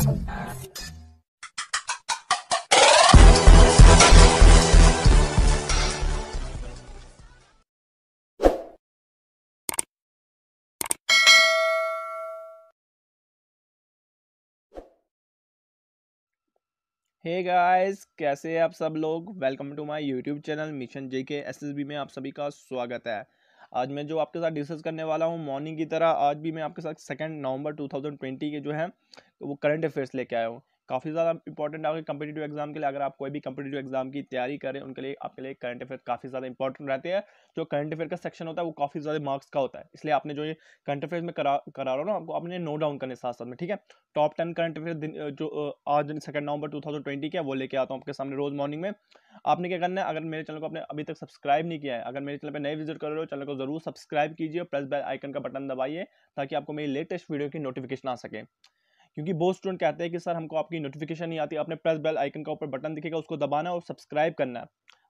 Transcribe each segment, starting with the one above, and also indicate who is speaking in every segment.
Speaker 1: हे hey guys कैसे हैं आप सब लोग welcome to my YouTube channel mission J K S में आप सभी का स्वागत है आज मैं जो आपके साथ डिस्कस करने वाला हूँ मॉर्निंग की तरह आज भी मैं आपके साथ सेकेंड नवंबर 2020 के जो है तो वो करंट अफेयर्स लेके आया हूँ काफ़ी ज़्यादा इंपॉर्टेंट आपके कम्पिटेटिव एग्जाम के लिए अगर आप कोई भी कम्पिटेटिव एग्जाम की तैयारी करें उनके लिए आपके लिए करंट अफेयर काफ़ी ज़्यादा इंपॉर्टेंट रहते हैं जो करंट अफेयर का सेक्शन होता है वो काफ़ी ज़्यादा मार्क्स का होता है इसलिए आपने जो ये करंट अफेयर में करा करा रहा हूँ आपको आपने नोट डाउन करने साथ साथ में ठीक है टॉप टेन करंट अफेयर जो आज second November two thousand twenty का वो लेके आता हूँ आपके सामने रोज़ मॉर्निंग में आपने क्या करना है अगर मेरे चैनल को आपने अभी तक सब्सक्राइब नहीं किया है अगर मेरे चैनल पर नए विजिट कर रहे हो चैनल को जरूर सब्सक्राइब कीजिए और प्रेस बेल आइकन का बटन दबाइए ताकि आपको मेरी लेटेस्ट वीडियो की नोटिफिकेशन आ सके क्योंकि बहुत स्टूडेंट कहते हैं कि सर हमको आपकी नोटिफिकेशन नहीं आती अपने प्रेस बेल आइकन का ऊपर बटन दिखेगा उसको दबाना और सब्सक्राइब करना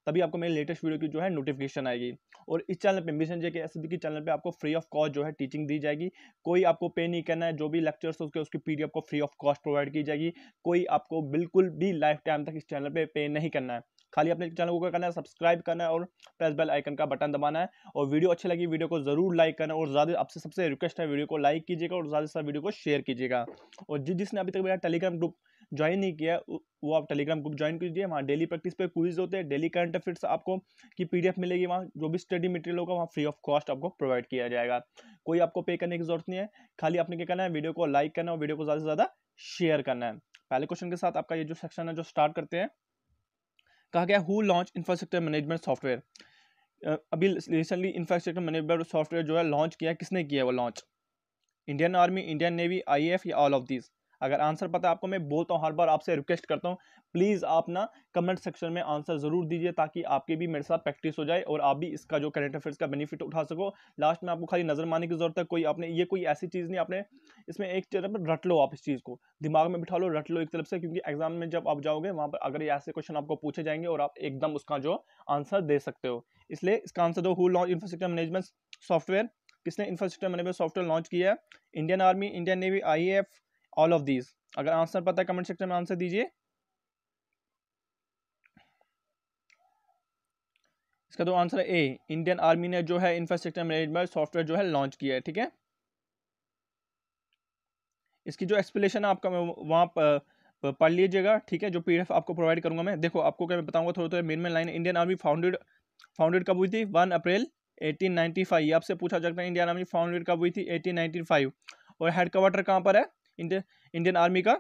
Speaker 1: तभी आपको मेरी लेटेस्ट वीडियो की जो है नोटिफिकेशन आएगी और इस चैनल पे मिशन जे के एस के चैनल पे आपको फ्री ऑफ कॉस्ट जो है टीचिंग दी जाएगी कोई आपको पे नहीं करना है जो भी लेक्चर्स उसके उसकी पीडीएफ को फ्री ऑफ कॉस्ट प्रोवाइड की जाएगी कोई आपको बिल्कुल भी लाइफ टाइम तक इस चैनल पर पे, पे नहीं करना है खाली अपने चैनल को करना है सब्सक्राइब करना है और प्रेस बेल आइकन का बटन दबाना है और वीडियो अच्छी लगी वीडियो को ज़रूर लाइक करना और ज़्यादा आपसे सबसे रिक्वेस्ट है वीडियो को लाइक कीजिएगा और ज़्यादा से ज़्यादा वीडियो को शेयर कीजिएगा और जिस जिसने अभी तक मेरा टेलीग्राम ग्रुप ज्वाइन नहीं किया वो आप टेलीग्राम ग्रुप ज्वाइन कीजिए वहाँ डेली प्रैक्टिस पे क्विज होते हैं डेली करंट अफेयर्स आपको की पीडीएफ मिलेगी वहाँ जो भी स्टडी मटेरियल होगा वहाँ फ्री ऑफ कॉस्ट आपको प्रोवाइड किया जाएगा कोई आपको पे करने की जरूरत नहीं है खाली आपने क्या करना है वीडियो को लाइक करना है और वीडियो को ज़्यादा से ज़्यादा शेयर करना है पहले क्वेश्चन के साथ आपका ये जो सेक्शन है जो स्टार्ट करते हैं कहा गया who launch infrastructure management software अभी रिसेंटली इंफ्रास्ट्रक्चर मैनेजमेंट सॉफ्टवेयर जो है लॉन्च किया किसने किया वो launch Indian army Indian navy I F या ऑल ऑफ दिस अगर आंसर पता है आपको मैं बोलता हूँ हर बार आपसे रिक्वेस्ट करता हूँ प्लीज़ आप ना कमेंट सेक्शन में आंसर ज़रूर दीजिए ताकि आपके भी मेरे साथ प्रैक्टिस हो जाए और आप भी इसका जो करंट अफेयर्स का बेनिफिट उठा सको लास्ट में आपको खाली नज़र मारने की ज़रूरत है कोई आपने ये कोई ऐसी चीज़ नहीं आपने इसमें एक तरफ रट लो आप इस चीज़ को दिमाग में बिठा लो रट लो एक तरफ से क्योंकि एग्जाम में जब आप जाओगे वहाँ पर अगर ऐसे क्वेश्चन आपको पूछे जाएंगे और आप एकदम उसका जो आंसर दे सकते हो इसलिए इसका आंसर दो who launch infrastructure management software किसने इंफ्रास्ट्रक्चर मैनेजमेंट सॉफ्टवेयर लॉन्च किया है Indian army Indian navy I all of these अगर आंसर पता है कमेंट सेक्शन में आंसर दीजिए इसका तो आंसर है ए इंडियन आर्मी ने जो है इंफ्रास्ट्रक्चर मैनेजमेंट सॉफ्टवेयर जो है लॉन्च किया है ठीक है इसकी जो एक्सप्लेनेशन है आपका वहाँ पढ़ लीजिएगा ठीक है जो पीडीएफ आपको प्रोवाइड करूंगा मैं देखो आपको क्या मैं बताऊंगा थोड़े थोड़े main main line Indian army founded founded कब हुई थी वन अप्रैल एटीन ये आपसे पूछा जाता है इंडियन आर्मी फाउंडेड कब हुई थी एटीन और हेड क्वार्टर कहाँ पर है इंडियन आर्मी का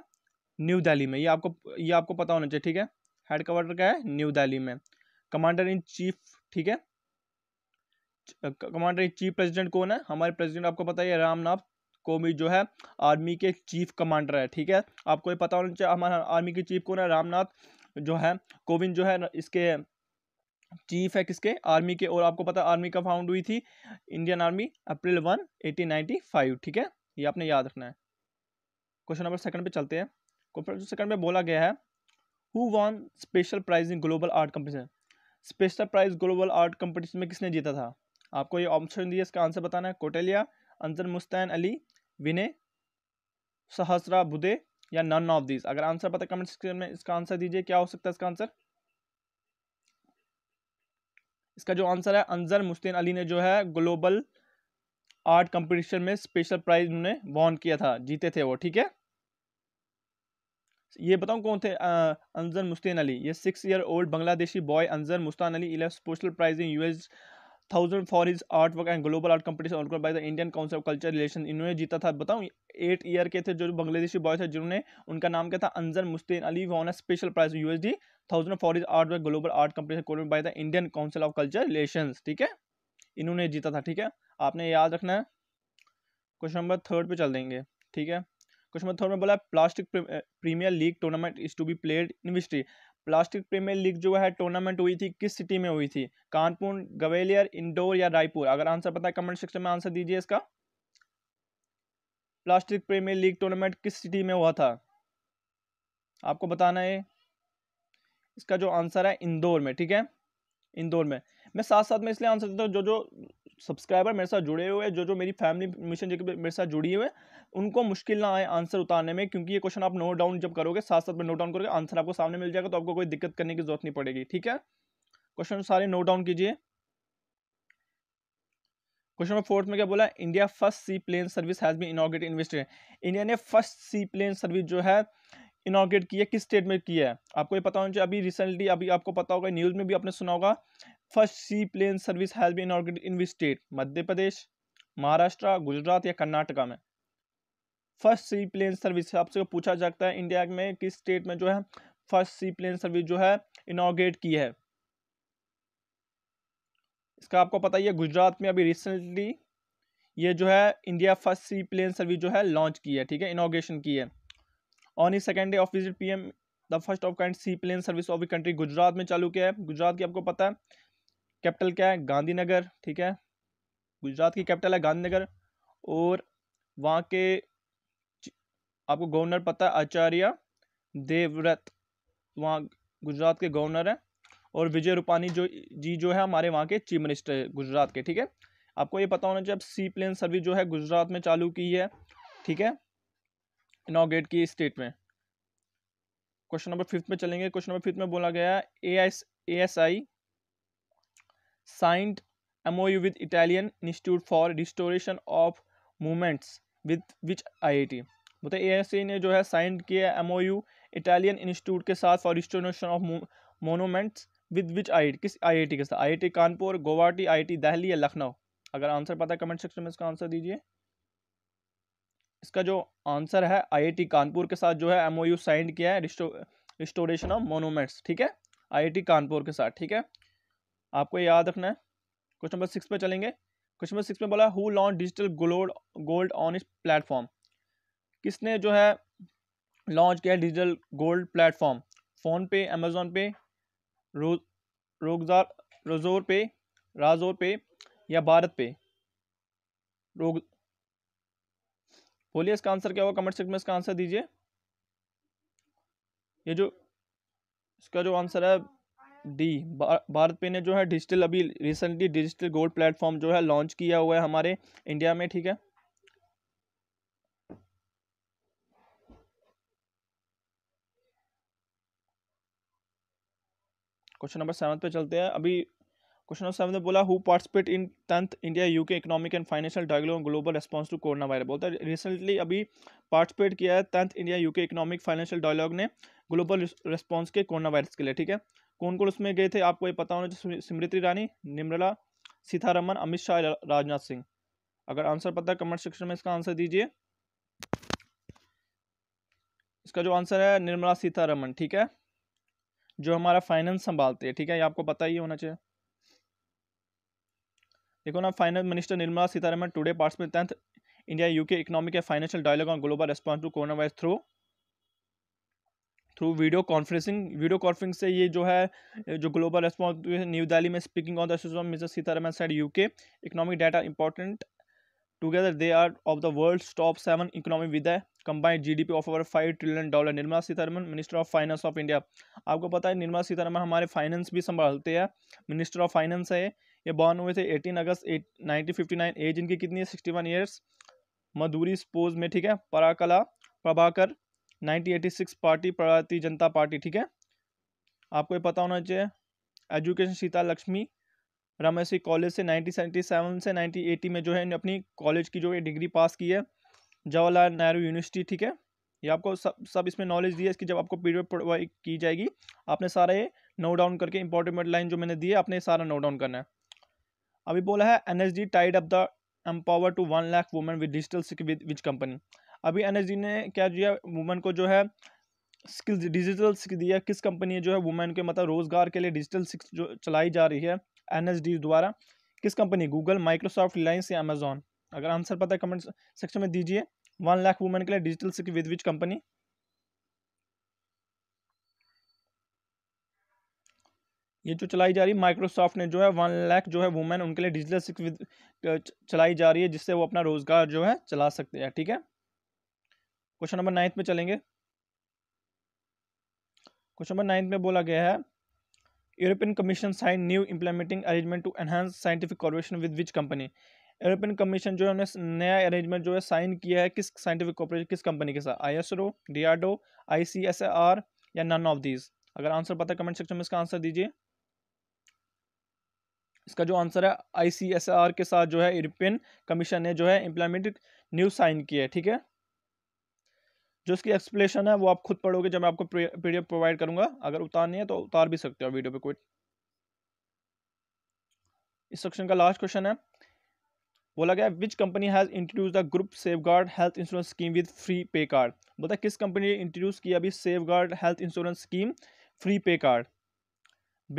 Speaker 1: न्यू दिल्ली में ये आपको ये आपको पता होना चाहिए ठीक है हेड क्वार्टर है न्यू दिल्ली में कमांडर इन चीफ ठीक है कमांडर इन चीफ प्रेसिडेंट कौन है हमारे प्रेसिडेंट आपको पता है रामनाथ कोविंद जो है आर्मी के चीफ कमांडर है ठीक है आपको ये पता होना चाहिए हमारा आर्मी के चीफ कौन है रामनाथ जो है कोविंद जो है इसके चीफ है किसके आर्मी के और आपको पता आर्मी का फाउंड हुई थी Indian army April one eighteen five ठीक है ये आपने याद रखना है क्वेश्चन नंबर सेकंड पे चलते हैं सेकंड में बोला गया है who won special prize in global art competition special prize global art competition में किसने जीता था आपको ये ऑप्शन दिया इसका आंसर बताना है कोटेलिया अंजर मुस्तैन अली विनय सहसरा बुदे या नन ऑफ दीज अगर आंसर पता कमेंट सेक्शन में इसका आंसर दीजिए क्या हो सकता है इसका आंसर इसका जो आंसर है अंजर मुस्तैन अली ने जो है ग्लोबल आर्ट कंपटीशन में स्पेशल प्राइज उन्होंने वॉन किया था जीते थे वो ठीक है ये बताऊँ कौन थे अनजर मुस्तैन अली ये six year old Bangladeshi boy Anjar Mustan Ali इलेव special prize in S thousand for his art work and global art competition organise by the Indian council of culture relation इन्होंने जीता था बताऊँ एट ईयर के थे जो बांग्लादेशी बॉय थे जिन्होंने उनका नाम क्या था Anjar Mustain Ali won a special prize U S D thousand for his art work global art competition by the Indian council of culture relation ठीक है इन्होंने जीता था ठीक है आपने याद रखना है क्वेश्चन नंबर थर्ड पर चल देंगे ठीक है क्वेश्चन नंबर थर्ड में बोला है plastic premier league tournament is to be played in विस्ट्री प्लास्टिक प्रीमियर लीग जो है टूर्नामेंट हुई थी किस सिटी में हुई थी कानपुर गवेलियर इंडोर या रायपुर अगर आंसर पता है कमेंट सेक्शन में आंसर दीजिए इसका प्लास्टिक प्रीमियर लीग टूर्नामेंट किस सिटी में हुआ था आपको बताना है इसका जो आंसर है इंदौर में ठीक है इंदौर में मैं साथ साथ में इसलिए आंसर देता हूँ जो जो सब्सक्राइबर मेरे साथ जुड़े हुए हैं जो जो मेरी फैमिली मिशन जो मेरे साथ जुड़ी हुई है उनको मुश्किल ना आए आंसर उतारने में क्योंकि ये क्वेश्चन आप नोट डाउन जब करोगे साथ साथ में नोट डाउन करोगे आंसर आपको सामने मिल जाएगा तो आपको कोई दिक्कत करने की जरूरत नहीं पड़ेगी ठीक है क्वेश्चन सारे नोट डाउन कीजिए क्वेश्चन नंबर फोर्थ में क्या बोला India first seaplane service has been inaugurate invested India ने फर्स्ट सी प्लेन सर्विस जो है इनोग्रेट की है किस स्टेट में किया है आपको ये पता होना चाहिए अभी रिसेंटली अभी आपको पता होगा न्यूज़ में भी आपने सुना होगा first seaplane service has been inaugurate in which state Madhya Pradesh Maharashtra Gujarat या कर्नाटका में फर्स्ट सी प्लेन सर्विस आपसे पूछा जाता है इंडिया में किस स्टेट में जो है फर्स्ट सी प्लेन सर्विस जो है इनोग्रेट की है इसका आपको पता ही है गुजरात में अभी रिसेंटली ये जो है India first seaplane service जो है लॉन्च की है ठीक है इनोग्रेशन की है on the second day of visit P M the first of kind seaplane service of the country Gujarat में चालू किया है गुजरात की आपको पता है कैपिटल क्या है गांधीनगर ठीक है गुजरात की कैपिटल है गांधीनगर और वहाँ के आपको गवर्नर पता है आचार्य देवव्रत वहाँ गुजरात के गवर्नर हैं और विजय रूपानी जो जी जो है हमारे वहाँ के चीफ मिनिस्टर गुजरात के ठीक है आपको ये पता होना चाहिए अब सी प्लेन सर्विस जो है गुजरात में चालू की है ठीक है इनाग्रेट की स्टेट में क्वेश्चन नंबर फिफ्थ में चलेंगे क्वेश्चन नंबर फिफ्थ में बोला गया A S A S I signed M O U with Italian institute for restoration of movements with which I I T बताए ए ने जो है साइन किया यू इटालियन इंस्टीट्यूट के साथ for restoration of monuments with which I किस I के साथ आई कानपुर गुवाहाटी आई दिल्ली या लखनऊ अगर आंसर पता है कमेंट सेक्शन में इसका आंसर दीजिए इसका जो आंसर है आईआईटी कानपुर के साथ जो है एमओयू साइन किया है रिस्टोरेशन ऑफ मोनोमेंट्स ठीक है आईआईटी कानपुर के साथ ठीक है आपको याद रखना है क्वेश्चन नंबर सिक्स पे चलेंगे क्वेश्चन नंबर सिक्स में बोला who launch digital gold gold on इस प्लेटफॉर्म किसने जो है लॉन्च किया digital gold platform PhonePe Amazon Pay रो रोजोर पे राजोर पे या भारत पे रोग बोलिए इसका आंसर क्या होगा कमेंट सेक्शन में इसका आंसर दीजिए ये जो इसका जो आंसर है डी भारत पे ने जो है डिजिटल अभी रिसेंटली डिजिटल गोल्ड प्लेटफॉर्म जो है लॉन्च किया हुआ है हमारे इंडिया में ठीक है क्वेश्चन नंबर सेवन पे चलते हैं अभी क्वेश्चन नंबर सेवन में बोला who participate in tenth India UK economic and financial dialogue and global response to coronavirus बोलता है रिसेंटली अभी पार्टिसिपेट किया है tenth India UK economic financial dialogue ने ग्लोबल रेस्पॉन्स के कोरोना वायरस के लिए ठीक है कौन कौन उसमें गए थे आपको ये पता होना चाहिए स्मृति ईरानी निर्मला सीतारमन अमित शाह राजनाथ सिंह अगर आंसर पता है कमेंट सेक्शन में इसका आंसर दीजिए इसका जो आंसर है निर्मला सीतारमन ठीक है जो हमारा फाइनेंस संभालते हैं ठीक है ये आपको पता ही होना चाहिए देखो ना finance minister Nirmala Sitharaman today parts में tenth India UK economic and financial dialogue on global response to coronavirus through through video conferencing video conference से ये जो है जो ग्लोबल रेस्पॉन्स न्यू दिल्ली में speaking on the Mr Sitharaman said UK economic data important together they are of the world top seven economy with combined G D P of over five trillion dollar Nirmala Sitharaman minister of finance of India आपको पता है निर्मला सीतारमन हमारे finance भी संभालते हैं minister of finance है ये born हुए थे eighteen August eight nineteen age इनकी कितनी है सिक्सटी वन ईयर्स मधुरी स्पोज में ठीक है Parakala Prabhakar nineteen eighty six party Bharatiya Janata party ठीक है आपको ये पता होना चाहिए एजुकेशन सीता लक्ष्मी रामेश्वरी कॉलेज से नाइनटीन से नाइनटीन में जो है अपनी कॉलेज की जो है डिग्री पास की है जवाहरलाल नेहरू यूनिवर्सिटी ठीक है ये आपको सब सब इसमें नॉलेज दी है इसकी जब आपको पीरियड प्रोवाइड की जाएगी आपने सारा ये नोट डाउन करके इंपॉर्टेंट लाइन जो मैंने दी है आपने सारा नोट डाउन करना है अभी बोला है N S D tied up the empower to one lakh women with digital which company अभी एन ने क्या दिया वुमेन को जो है स्किल्स डिजिटल सिक्स दिया किस कंपनी जो है वुमेन के मतलब रोज़गार के लिए डिजिटल सिक्स जो चलाई जा रही है एन द्वारा किस कंपनी गूगल माइक्रोसॉफ्ट रिलायंस या अमेजोन अगर आंसर पता है कमेंट सेक्शन में दीजिए वन लाख वुमेन के लिए digital six with which company ये जो चलाई जा रही है माइक्रोसॉफ्ट ने जो है वन लाख जो है वुमेन उनके लिए डिजिटल सिक्स विद चलाई जा रही है जिससे वो अपना रोजगार जो है चला सकते हैं ठीक है क्वेश्चन नंबर नाइन्थ में चलेंगे क्वेश्चन नंबर नाइन्थ में बोला गया है European commission sign new implementing arrangement to enhance scientific cooperation with which company European commission जो है उन्होंने नया अरेंजमेंट जो है साइन किया है किस साइंटिफिक कॉपरेशन किस कंपनी के साथ I S O D R D O I C S R या नन ऑफ दीज अगर आंसर पता कमेंट सेक्शन में इसका आंसर दीजिए इसका जो आंसर है आई सी एस आर के साथ जो है यूरोपियन कमीशन ने जो है इम्प्लीमेंट न्यू साइन किया है ठीक है जो इसकी एक्सप्लेशन है वो आप खुद पढ़ोगे जब मैं आपको पीडीएफ प्रोवाइड करूंगा अगर उतारनी है तो उतार भी सकते हो वीडियो पे कोई इस सेक्शन का लास्ट क्वेश्चन है बोला गया which company has introduce the group safeguard health insurance scheme with free pay card बोलता है किस कंपनी ने इंट्रोड्यूस किया अभी safeguard health insurance scheme free pay card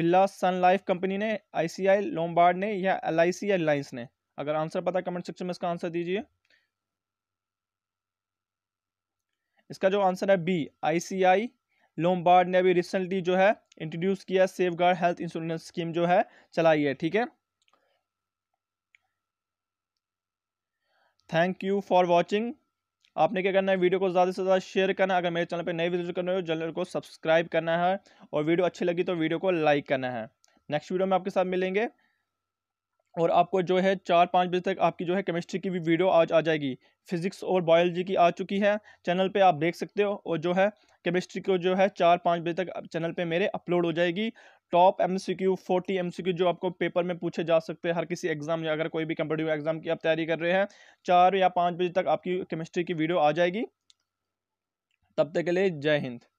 Speaker 1: Birla Sun Life company ने आईसीआई लोमबार्ड ने या एल आई एयरलाइंस ने अगर आंसर पता कमेंट सेक्शन में इसका आंसर दीजिए इसका जो आंसर है बी आईसीआई लोमबार्ड ने अभी रिसेंटली जो है इंट्रोड्यूस किया safeguard health insurance scheme जो है चलाई है ठीक है थैंक यू फॉर वॉचिंग आपने क्या करना है वीडियो को ज़्यादा से ज़्यादा शेयर करना अगर मेरे चैनल पर नए विजिट करना हो चैनल को सब्सक्राइब करना है और वीडियो अच्छी लगी तो वीडियो को लाइक करना है नेक्स्ट वीडियो में आपके साथ मिलेंगे और आपको जो है चार पाँच बजे तक आपकी जो है केमिस्ट्री की भी वीडियो आज आ जाएगी फिज़िक्स और बायोलॉजी की आ चुकी है चैनल पे आप देख सकते हो और जो है केमिस्ट्री को जो है चार पाँच बजे तक चैनल पे मेरे अपलोड हो जाएगी top M C Q forty M C Q जो आपको पेपर में पूछे जा सकते हैं हर किसी एग्ज़ाम या अगर कोई भी कंपटेटिव एग्ज़ाम की आप तैयारी कर रहे हैं चार या पाँच बजे तक आपकी केमिस्ट्री की वीडियो आ जाएगी तब तक के लिए जय हिंद